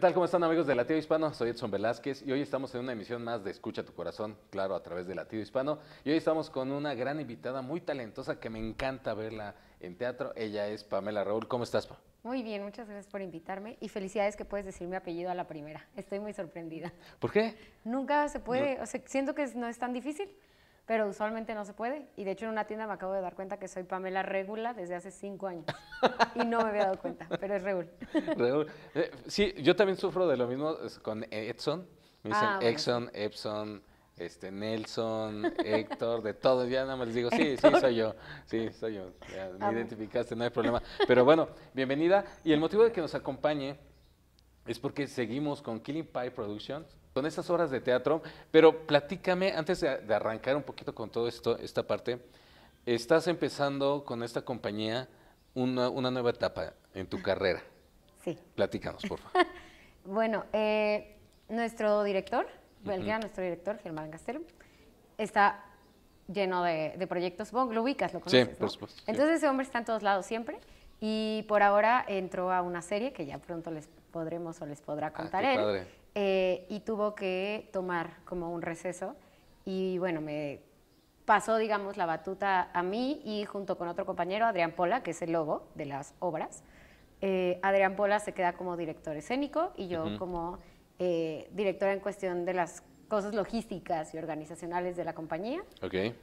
tal? ¿Cómo están amigos de Latido Hispano? Soy Edson Velázquez y hoy estamos en una emisión más de Escucha tu Corazón, claro, a través de Latido Hispano. Y hoy estamos con una gran invitada muy talentosa que me encanta verla en teatro. Ella es Pamela Raúl. ¿Cómo estás, Pa Muy bien, muchas gracias por invitarme y felicidades que puedes decir mi apellido a la primera. Estoy muy sorprendida. ¿Por qué? Nunca se puede, o sea, siento que no es tan difícil pero usualmente no se puede. Y de hecho en una tienda me acabo de dar cuenta que soy Pamela Regula desde hace cinco años. y no me había dado cuenta, pero es Regul Reul. Eh, sí, yo también sufro de lo mismo con Edson. Me dicen ah, Edson, Epson, este, Nelson, Héctor, de todo. Ya nada más les digo, sí, sí, soy yo. Sí, soy yo. me identificaste, no hay problema. Pero bueno, bienvenida. Y el motivo de que nos acompañe es porque seguimos con Killing Pie Productions con esas horas de teatro, pero platícame, antes de, arrancar un poquito con todo esto, esta parte, estás empezando con esta compañía una, nueva etapa en tu carrera. Sí. Platícanos, por favor. bueno, eh, nuestro director, uh nuestro director, Germán Castelo, está lleno de, proyectos. Vos lo ubicas, lo conoces, Sí, por supuesto. Entonces ese hombre está en todos lados siempre. Y por ahora entró a una serie que ya pronto les podremos o les podrá ah, contar Padre. Eh, y tuvo que tomar como un receso y bueno, me pasó, digamos, la batuta a mí y junto con otro compañero, Adrián Pola, que es el lobo de las obras. Eh, Adrián Pola se queda como director escénico y yo como eh, directora en cuestión de las cosas logísticas y organizacionales de la compañía.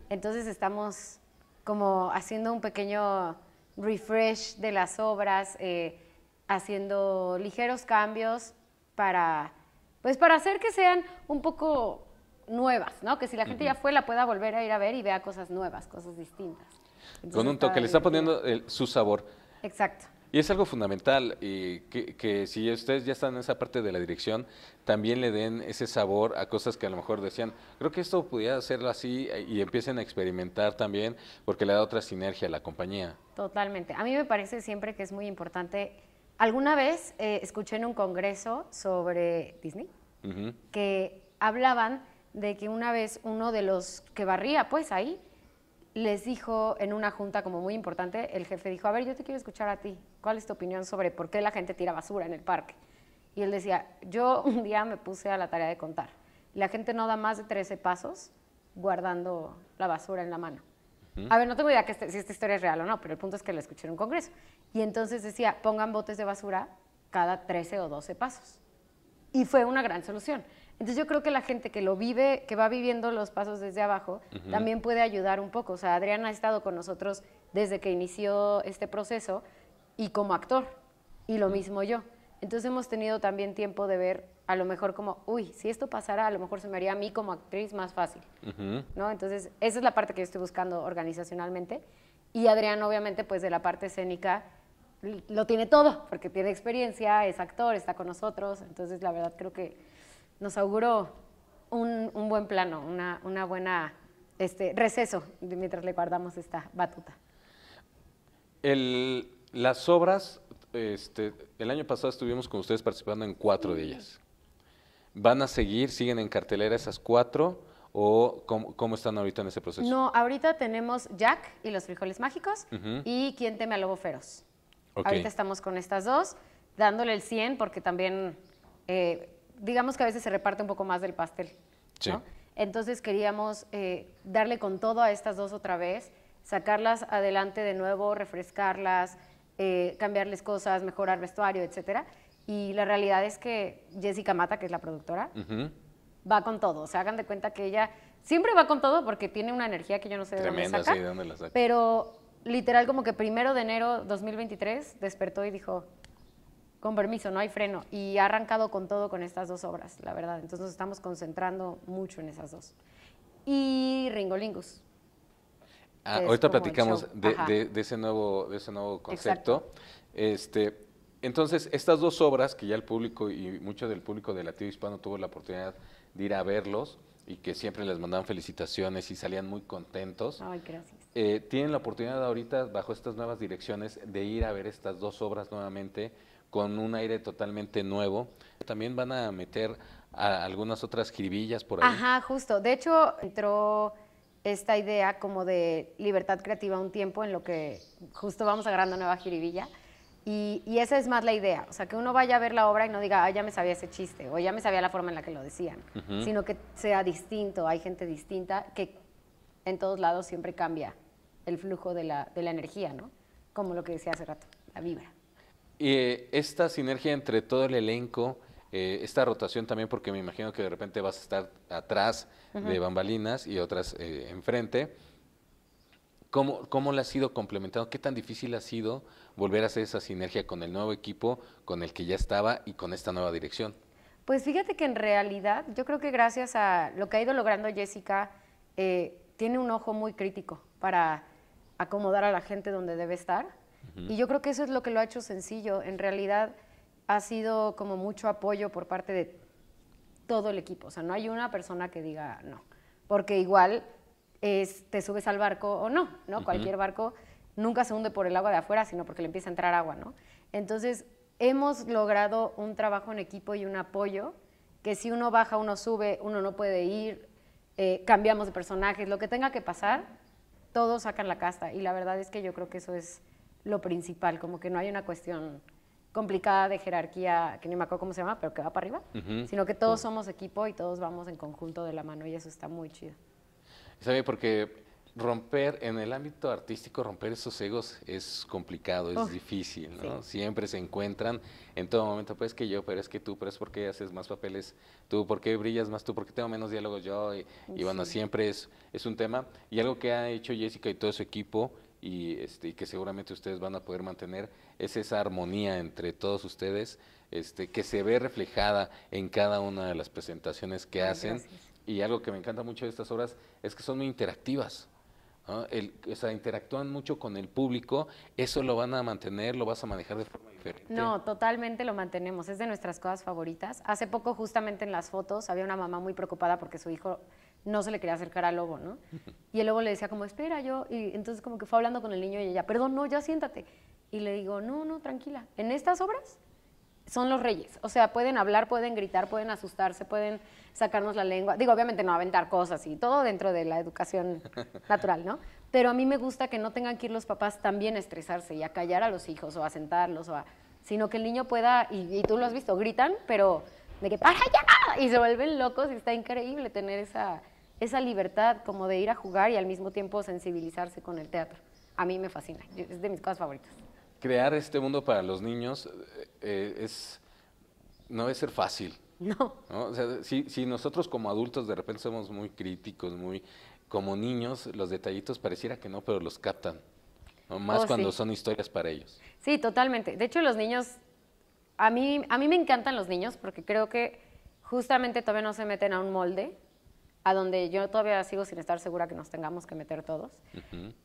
Entonces estamos como haciendo un pequeño refresh de las obras, haciendo ligeros cambios para pues para hacer que sean un poco nuevas, ¿no? Que si la gente ya fue, la pueda volver a ir a ver y vea cosas nuevas, cosas distintas. Con un toque, le está poniendo su sabor. Exacto. Y es algo fundamental y que, si ustedes ya están en esa parte de la dirección, también le den ese sabor a cosas que a lo mejor decían, creo que esto pudiera hacerlo así y empiecen a experimentar también porque le da otra sinergia a la compañía. Totalmente. A mí me parece siempre que es muy importante. Alguna vez eh, escuché en un congreso sobre Disney que hablaban de que una vez uno de los que barría, pues ahí, les dijo en una junta como muy importante, el jefe dijo, a ver, yo te quiero escuchar a ti, ¿cuál es tu opinión sobre por qué la gente tira basura en el parque? Y él decía, yo un día me puse a la tarea de contar, la gente no da más de 13 pasos guardando la basura en la mano. A ver, no tengo idea que este, si esta historia es real o no, pero el punto es que la escuché en un congreso. Y entonces decía, pongan botes de basura cada 13 o 12 pasos. Y fue una gran solución. Entonces yo creo que la gente que lo vive, que va viviendo los pasos desde abajo, también puede ayudar un poco. O sea, Adrián ha estado con nosotros desde que inició este proceso y como actor, y lo mismo yo. Entonces hemos tenido también tiempo de ver a lo mejor como, uy, si esto pasara, a lo mejor se me haría a mí como actriz más fácil. ¿No? Entonces esa es la parte que yo estoy buscando organizacionalmente. Y Adrián, obviamente, pues de la parte escénica lo tiene todo, porque tiene experiencia, es actor, está con nosotros, entonces la verdad creo que nos auguró un, buen plano, una, una buena este, receso mientras le guardamos esta batuta. las obras, este, el año pasado estuvimos con ustedes participando en cuatro de ellas. ¿Van a seguir, siguen en cartelera esas cuatro? ¿O cómo, están ahorita en ese proceso? No, ahorita tenemos Jack y los frijoles mágicos y Quién teme a lobo feroz. Ahorita estamos con estas dos, dándole el 100 porque también, eh, digamos que a veces se reparte un poco más del pastel. Entonces queríamos eh, darle con todo a estas dos otra vez, sacarlas adelante de nuevo, refrescarlas, eh, cambiarles cosas, mejorar vestuario, etc. Y la realidad es que Jessica Mata, que es la productora, va con todo. O sea, hagan de cuenta que ella siempre va con todo porque tiene una energía que yo no sé de dónde saca. Sí, ¿de dónde la saca? Pero literal como que primero de enero 2023 despertó y dijo, con permiso, no hay freno. Y ha arrancado con todo con estas dos obras, la verdad. Entonces nos estamos concentrando mucho en esas dos. Y Ringolingus. Ah, ahorita platicamos de, ese nuevo, de ese nuevo concepto. Este, entonces, estas dos obras que ya el público y mucho del público de Latino Hispano tuvo la oportunidad de ir a verlos, y que siempre les mandaban felicitaciones y salían muy contentos. Ay, gracias. Eh, tienen la oportunidad ahorita, bajo estas nuevas direcciones, de ir a ver estas dos obras nuevamente con un aire totalmente nuevo. También van a meter a algunas otras cribillas por ahí. Ajá, justo. De hecho, entró esta idea como de libertad creativa un tiempo en lo que justo vamos agarrando nueva jiribilla. Y, esa es más la idea, o sea, que uno vaya a ver la obra y no diga, ah, ya me sabía ese chiste, o ya me sabía la forma en la que lo decían, sino que sea distinto, hay gente distinta que en todos lados siempre cambia el flujo de la, energía, ¿no? Como lo que decía hace rato, la vibra. Y eh, esta sinergia entre todo el elenco, eh, esta rotación también, porque me imagino que de repente vas a estar atrás de bambalinas y otras eh, enfrente, ¿Cómo, ¿Cómo ha sido complementado? ¿Qué tan difícil ha sido volver a hacer esa sinergia con el nuevo equipo, con el que ya estaba y con esta nueva dirección? Pues fíjate que en realidad yo creo que gracias a lo que ha ido logrando Jessica, eh, tiene un ojo muy crítico para acomodar a la gente donde debe estar. Y yo creo que eso es lo que lo ha hecho sencillo. En realidad ha sido como mucho apoyo por parte de todo el equipo. O sea, no hay una persona que diga no. Porque igual es te subes al barco o no, ¿no? Cualquier barco nunca se hunde por el agua de afuera, sino porque le empieza a entrar agua, ¿no? Entonces, hemos logrado un trabajo en equipo y un apoyo que si uno baja, uno sube, uno no puede ir, eh, cambiamos de personajes, lo que tenga que pasar, todos sacan la casta. Y la verdad es que yo creo que eso es lo principal, como que no hay una cuestión complicada de jerarquía, que ni me acuerdo cómo se llama, pero que va para arriba, sino que todos somos equipo y todos vamos en conjunto de la mano y eso está muy chido. ¿Sabe? Porque romper en el ámbito artístico, romper esos egos es complicado, es oh, difícil, ¿no? Siempre se encuentran en todo momento, pues que yo, pero es que tú, pero es porque haces más papeles tú, porque brillas más tú, porque tengo menos diálogos yo, y, bueno, siempre es, es un tema. Y algo que ha hecho Jessica y todo su equipo, y, este, que seguramente ustedes van a poder mantener, es esa armonía entre todos ustedes, este, que se ve reflejada en cada una de las presentaciones que hacen y algo que me encanta mucho de estas obras es que son muy interactivas. o sea, interactúan mucho con el público, eso lo van a mantener, lo vas a manejar de forma diferente. No, totalmente lo mantenemos, es de nuestras cosas favoritas. Hace poco, justamente en las fotos, había una mamá muy preocupada porque su hijo no se le quería acercar al lobo, ¿no? Y el lobo le decía como, espera yo, y entonces como que fue hablando con el niño y ella, perdón, no, ya siéntate. Y le digo, no, no, tranquila, en estas obras son los reyes. O sea, pueden hablar, pueden gritar, pueden asustarse, pueden sacarnos la lengua. Digo, obviamente no aventar cosas y todo dentro de la educación natural, ¿no? Pero a mí me gusta que no tengan que ir los papás también a estresarse y a callar a los hijos o a sentarlos o Sino que el niño pueda, y, tú lo has visto, gritan, pero de que ¡para ya! Y se vuelven locos y está increíble tener esa, esa libertad como de ir a jugar y al mismo tiempo sensibilizarse con el teatro. A mí me fascina, es de mis cosas favoritas crear este mundo para los niños eh, eh, es, no debe ser fácil. No. O sea, si, nosotros como adultos de repente somos muy críticos, muy como niños, los detallitos pareciera que no, pero los captan. Más oh, cuando son historias para ellos. Sí, totalmente. De hecho, los niños, a mí, a mí me encantan los niños porque creo que justamente todavía no se meten a un molde a donde yo todavía sigo sin estar segura que nos tengamos que meter todos.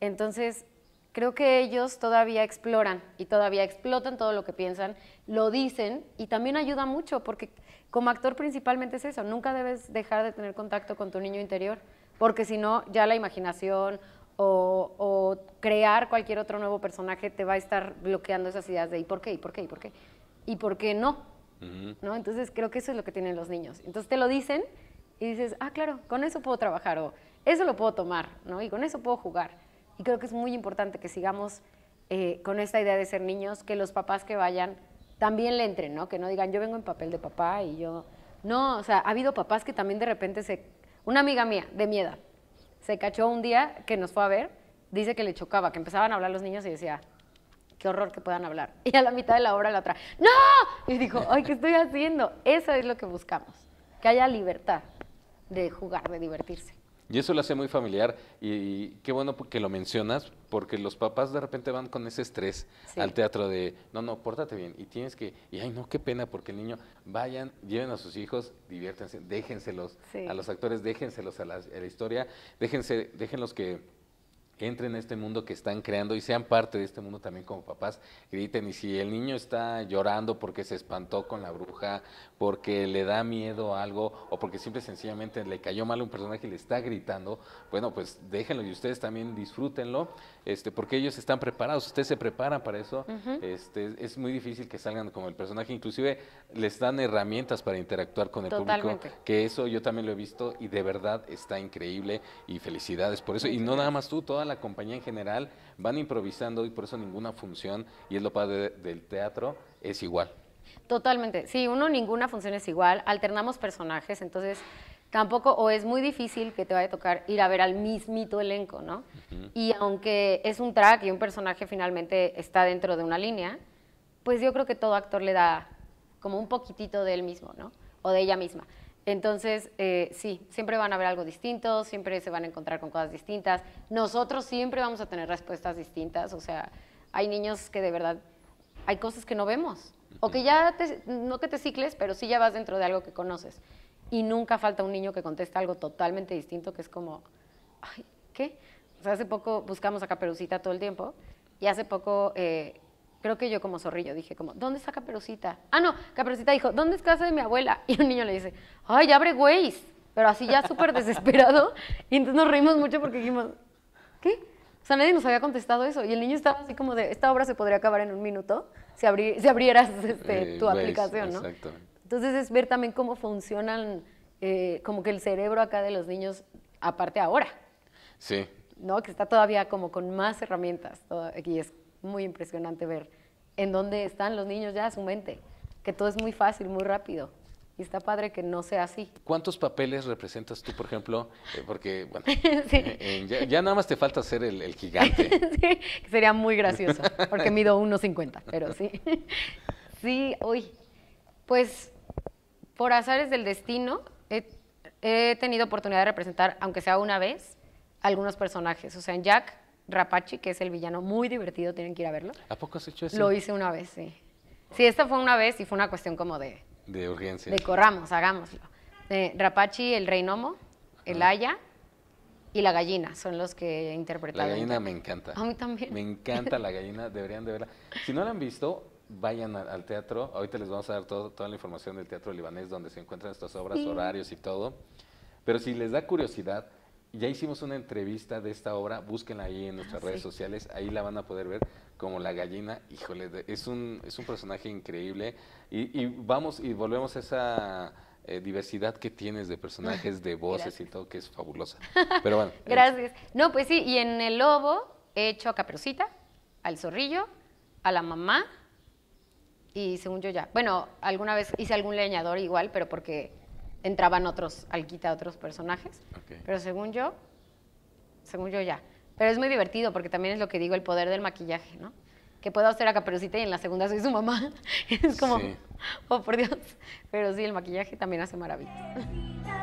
Entonces, creo que ellos todavía exploran y todavía explotan todo lo que piensan, lo dicen y también ayuda mucho porque como actor principalmente es eso, nunca debes dejar de tener contacto con tu niño interior porque si no ya la imaginación o, crear cualquier otro nuevo personaje te va a estar bloqueando esas ideas de ¿y por qué? ¿y por qué? ¿y por qué? ¿y por qué no? ¿No? Entonces creo que eso es lo que tienen los niños. Entonces te lo dicen y dices, ah, claro, con eso puedo trabajar o eso lo puedo tomar, ¿no? Y con eso puedo jugar creo que es muy importante que sigamos eh, con esta idea de ser niños, que los papás que vayan también le entren, ¿no? Que no digan, yo vengo en papel de papá y yo... No, o sea, ha habido papás que también de repente se... Una amiga mía, de mi se cachó un día que nos fue a ver, dice que le chocaba, que empezaban a hablar los niños y decía, qué horror que puedan hablar. Y a la mitad de la hora la otra, ¡no! Y dijo, ay, ¿qué estoy haciendo? Eso es lo que buscamos, que haya libertad de jugar, de divertirse. Y eso lo hace muy familiar y, qué bueno que lo mencionas, porque los papás de repente van con ese estrés al teatro de, no, no, pórtate bien y tienes que, y ay, no, qué pena, porque el niño, vayan, lleven a sus hijos, diviértanse, déjenselos a los actores, déjenselos a a la historia, déjense, déjenlos que entren a este mundo que están creando y sean parte de este mundo también como papás, griten. Y si el niño está llorando porque se espantó con la bruja, porque le da miedo a algo o porque simple sencillamente le cayó mal un personaje y le está gritando, bueno, pues déjenlo y ustedes también disfrútenlo, este, porque ellos están preparados, ustedes se preparan para eso. este, es muy difícil que salgan como el personaje, inclusive les dan herramientas para interactuar con el público, que eso yo también lo he visto y de verdad está increíble y felicidades por eso. Y no nada más tú, todas la compañía en general van improvisando y por eso ninguna función, y es lo padre del teatro, es igual. Totalmente, sí, uno ninguna función es igual, alternamos personajes, entonces tampoco o es muy difícil que te vaya a tocar ir a ver al mismito elenco, ¿no? Y aunque es un track y un personaje finalmente está dentro de una línea, pues yo creo que todo actor le da como un poquitito de él mismo, ¿no? O de ella misma. Entonces, eh, sí, siempre van a haber algo distinto, siempre se van a encontrar con cosas distintas. Nosotros siempre vamos a tener respuestas distintas, o sea, hay niños que de verdad, hay cosas que no vemos, o que ya, no que te cicles, pero sí ya vas dentro de algo que conoces. Y nunca falta un niño que contesta algo totalmente distinto, que es como, ay, ¿qué? O sea, hace poco buscamos a Caperucita todo el tiempo, y hace poco eh, creo que yo como zorrillo dije como, ¿dónde está Caperucita? Ah, no, Caperucita dijo, ¿dónde es casa de mi abuela? Y un niño le dice, ay, abre güeyes, pero así ya súper desesperado. Y entonces nos reímos mucho porque dijimos, ¿qué? O sea, nadie nos había contestado eso. Y el niño estaba así como de, esta obra se podría acabar en un minuto si, abri si abrieras eh, este, tu aplicación, ¿no? Exacto. Entonces es ver también cómo funcionan, eh, como que el cerebro acá de los niños, aparte ahora. Sí. ¿No? Que está todavía como con más herramientas. y es muy impresionante ver en dónde están los niños ya, su mente, que todo es muy fácil, muy rápido. Y está padre que no sea así. ¿Cuántos papeles representas tú, por ejemplo? Eh, porque, bueno, eh, eh, ya, nada más te falta ser el, gigante. sí, sería muy gracioso, porque mido 1,50, pero sí. sí, hoy, pues, por azares del destino, he, he tenido oportunidad de representar, aunque sea una vez, algunos personajes. O sea, en Jack Rapachi, que es el villano, muy divertido, tienen que ir a verlo. ¿A poco has hecho eso? Lo hice una vez, sí. Sí, esta fue una vez y fue una cuestión como de... De urgencia. De corramos, hagámoslo. Rapachi, el rey el Aya y la gallina son los que he La gallina me encanta. A mí también. Me encanta la gallina, deberían de verla. Si no la han visto, vayan al, teatro. Ahorita les vamos a dar todo, toda la información del Teatro Libanés, donde se encuentran estas obras, horarios y todo. Pero si les da curiosidad, ya hicimos una entrevista de esta obra, búsquenla ahí en nuestras ah, redes sociales, ahí la van a poder ver como la gallina, híjole, es un, es un personaje increíble y, vamos y volvemos a esa eh, diversidad que tienes de personajes, de voces y todo, que es fabulosa. Pero bueno. Eh, Gracias. No, pues sí, y en el lobo he hecho a Caperucita, al zorrillo, a la mamá y según yo ya. Bueno, alguna vez hice algún leñador igual, pero porque entraban otros, Alquita, otros personajes. Pero según yo, según yo ya. Pero es muy divertido porque también es lo que digo, el poder del maquillaje, ¿no? Que puedo hacer a Caperucita y en la segunda soy su mamá. es como, oh por Dios. Pero sí, el maquillaje también hace maravilla.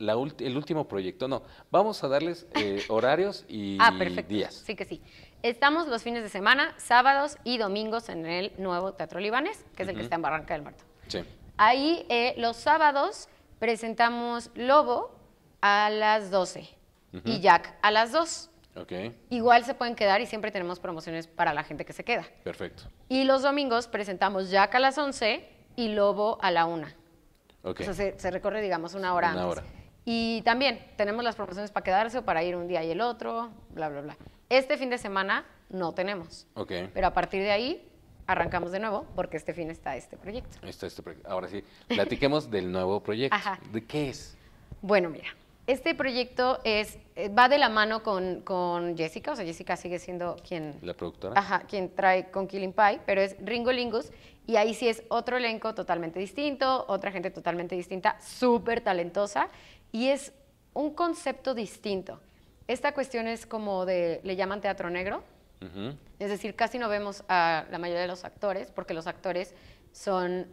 el último proyecto. No, vamos a darles eh, horarios y ah, perfecto. Sí que sí. Estamos los fines de semana, sábados y domingos en el nuevo Teatro Libanés, que es el que está en Barranca del Muerto. Sí. Ahí eh, los sábados presentamos Lobo a las 12 y Jack a las 2. Igual se pueden quedar y siempre tenemos promociones para la gente que se queda. Perfecto. Y los domingos presentamos Jack a las 11 y Lobo a la 1. Okay. se, recorre, digamos, una hora una Hora. Y también tenemos las promociones para quedarse o para ir un día y el otro, bla, bla, bla. Este fin de semana no tenemos. Ok. Pero a partir de ahí arrancamos de nuevo porque este fin está este proyecto. Está este proyecto. Ahora sí, platiquemos del nuevo proyecto. ¿De qué es? Bueno, mira, este proyecto es, eh, va de la mano con, con, Jessica, o sea, Jessica sigue siendo quien... La productora. Ajá, quien trae con Killing Pie, pero es Ringo Lingus y ahí sí es otro elenco totalmente distinto, otra gente totalmente distinta, súper talentosa y es un concepto distinto. Esta cuestión es como de, le llaman teatro negro, es decir, casi no vemos a la mayoría de los actores, porque los actores son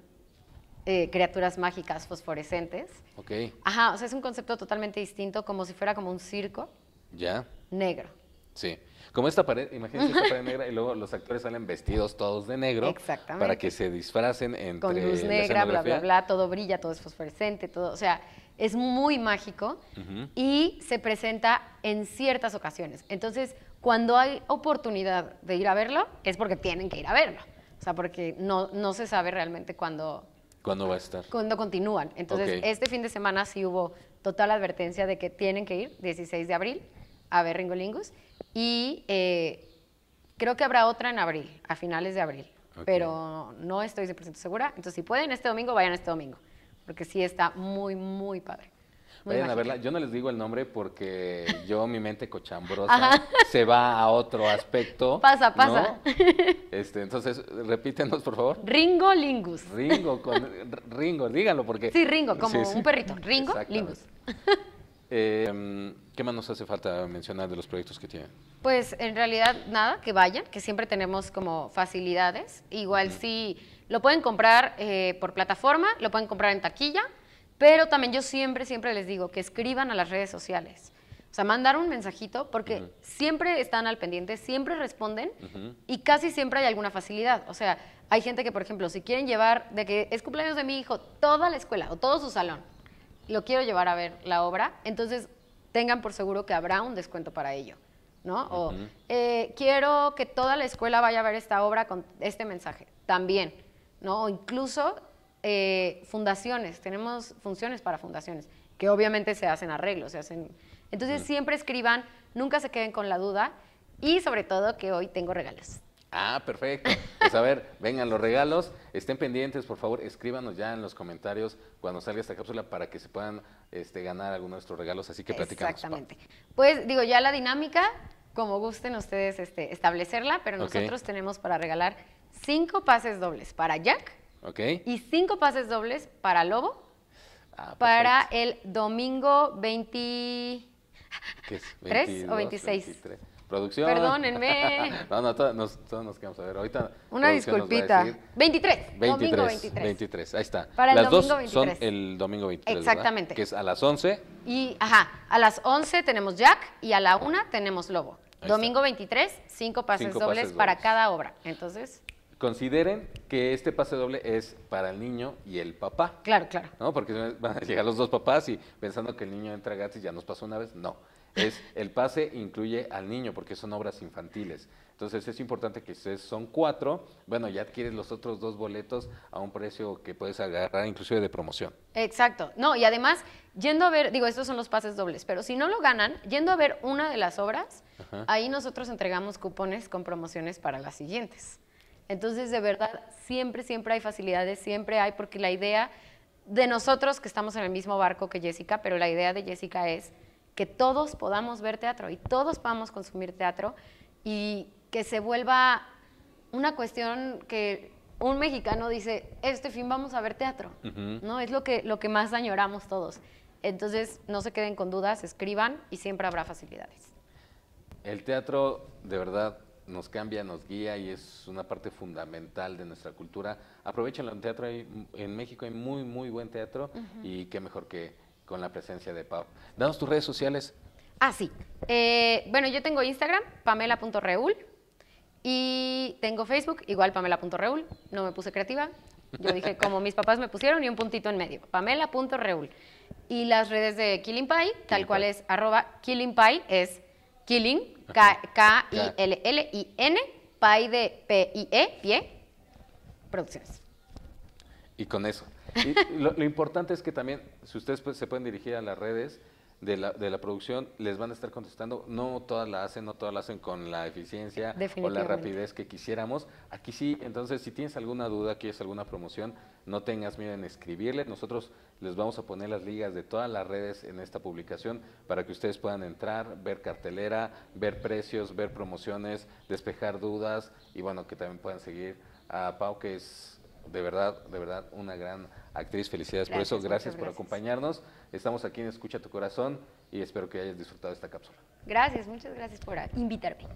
eh, criaturas mágicas fosforescentes. Ok. Ajá, o sea, es un concepto totalmente distinto, como si fuera como un circo. Ya. Negro. Sí. Como esta pared, imagínense esta pared negra y luego los actores salen vestidos todos de negro. Exactamente. Para que se disfracen entre. Con luz negra, bla, bla, bla, todo brilla, todo es fosforescente, todo. O sea, es muy mágico y se presenta en ciertas ocasiones. Entonces, cuando hay oportunidad de ir a verlo, es porque tienen que ir a verlo. O sea, porque no, se sabe realmente cuándo... ¿Cuándo va a estar? Cuando continúan. Entonces, este fin de semana sí hubo total advertencia de que tienen que ir, 16 de abril, a ver Ringolingus. Y eh, creo que habrá otra en abril, a finales de abril. Pero no estoy 100% segura. Entonces, si pueden este domingo, vayan este domingo porque sí está muy, muy padre. Vayan a verla, yo no les digo el nombre porque yo, mi mente cochambrosa, se va a otro aspecto. Pasa, pasa. Este, entonces, repítenos, por favor. Ringo Lingus. Ringo, con, Ringo, díganlo porque... Sí, Ringo, como un perrito. Ringo Lingus. Eh, ¿Qué más nos hace falta mencionar de los proyectos que tienen? Pues en realidad nada, que vayan, que siempre tenemos como facilidades. Igual sí... Lo pueden comprar eh, por plataforma, lo pueden comprar en taquilla, pero también yo siempre, siempre les digo que escriban a las redes sociales. O sea, mandar un mensajito porque siempre están al pendiente, siempre responden y casi siempre hay alguna facilidad. O sea, hay gente que, por ejemplo, si quieren llevar, de que es cumpleaños de mi hijo, toda la escuela o todo su salón, lo quiero llevar a ver la obra, entonces tengan por seguro que habrá un descuento para ello. ¿no? O eh, quiero que toda la escuela vaya a ver esta obra con este mensaje. También. ¿no? O incluso eh, fundaciones, tenemos funciones para fundaciones, que obviamente se hacen arreglos, se hacen... Entonces siempre escriban, nunca se queden con la duda y sobre todo que hoy tengo regalos. Ah, perfecto. Pues a ver, vengan los regalos, estén pendientes, por favor, escríbanos ya en los comentarios cuando salga esta cápsula para que se puedan este, ganar algunos de nuestros regalos, así que platicamos. Exactamente. Pues digo, ya la dinámica, como gusten ustedes este, establecerla, pero nosotros tenemos para regalar cinco pases dobles para Jack okay. y cinco pases dobles para Lobo ah, para el domingo 20... ¿Qué es? 23 o 26. 23. Producción. Perdónenme. no, no, todos nos, todos nos, quedamos a ver. Ahorita. Una disculpita. 23, 23. Domingo 23. 23, ahí está. Para las el domingo dos 23. son el domingo 23. Exactamente. ¿verdad? Que es a las 11. Y, ajá, a las 11 tenemos Jack y a la 1 tenemos Lobo. Ahí domingo está. 23, cinco pases, cinco dobles, pases dobles para cada obra. Entonces consideren que este pase doble es para el niño y el papá. Claro, claro. ¿no? Porque van a llegar los dos papás y pensando que el niño entra gratis, ya nos pasó una vez. No. Es, el pase incluye al niño porque son obras infantiles. Entonces es importante que ustedes son cuatro, bueno, ya adquieres los otros dos boletos a un precio que puedes agarrar inclusive de promoción. Exacto. No, y además, yendo a ver, digo, estos son los pases dobles, pero si no lo ganan, yendo a ver una de las obras, ahí nosotros entregamos cupones con promociones para las siguientes. Entonces, de verdad, siempre, siempre hay facilidades, siempre hay, porque la idea de nosotros que estamos en el mismo barco que Jessica, pero la idea de Jessica es que todos podamos ver teatro y todos podamos consumir teatro y que se vuelva una cuestión que un mexicano dice, este fin vamos a ver teatro, ¿no? Es lo que, lo que más añoramos todos. Entonces, no se queden con dudas, escriban y siempre habrá facilidades. El teatro, de verdad, nos cambia, nos guía y es una parte fundamental de nuestra cultura. Aprovechenlo el teatro, hay, en México hay muy, muy buen teatro y qué mejor que con la presencia de Pau. Danos tus redes sociales. Ah, sí. Eh, bueno, yo tengo Instagram, pamela.reul, y tengo Facebook, igual pamela.reul, no me puse creativa, yo dije como mis papás me pusieron y un puntito en medio, pamela.reul. Y las redes de Killing Pie, tal cual es arroba Killing Pie, es Killing K-I-L-L-I-N, PAI d P-I-E, Pie, Producciones. Y con eso. lo, importante es que también, si ustedes pues, se pueden dirigir a las redes, de la, de la producción les van a estar contestando, no todas la hacen, no todas la hacen con la eficiencia o la rapidez que quisiéramos. Aquí sí, entonces si tienes alguna duda, quieres alguna promoción, no tengas miedo en escribirle. Nosotros les vamos a poner las ligas de todas las redes en esta publicación para que ustedes puedan entrar, ver cartelera, ver precios, ver promociones, despejar dudas y bueno, que también puedan seguir a Pau, que es de verdad, de verdad una gran Actriz, felicidades por eso, gracias por acompañarnos. Estamos aquí en Escucha tu Corazón y espero que hayas disfrutado esta cápsula. Gracias, muchas gracias por invitarme.